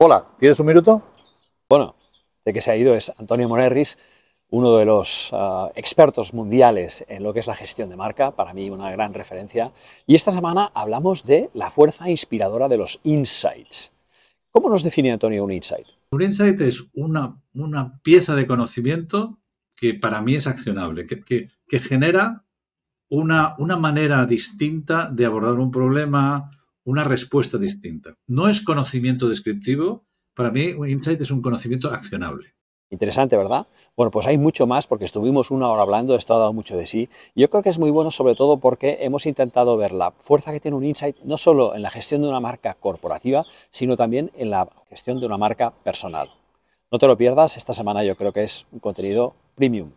Hola, ¿tienes un minuto? Bueno, de que se ha ido es Antonio Monerris, uno de los ah, expertos mundiales en lo que es la gestión de marca, para mí una gran referencia. Y esta semana hablamos de la fuerza inspiradora de los insights. ¿Cómo nos define Antonio un insight? Un insight es una, pieza de conocimiento que para mí es accionable, que, genera una, una manera distinta de abordar un problema, una respuesta distinta. No es conocimiento descriptivo, para mí un insight es un conocimiento accionable. Interesante, ¿verdad? Bueno, pues hay mucho más porque estuvimos una hora hablando, esto ha dado mucho de sí. Yo creo que es muy bueno sobre todo porque hemos intentado ver la fuerza que tiene un insight no solo en la gestión de una marca corporativa, sino también en la gestión de una marca personal. No te lo pierdas, esta semana yo creo que es un contenido premium.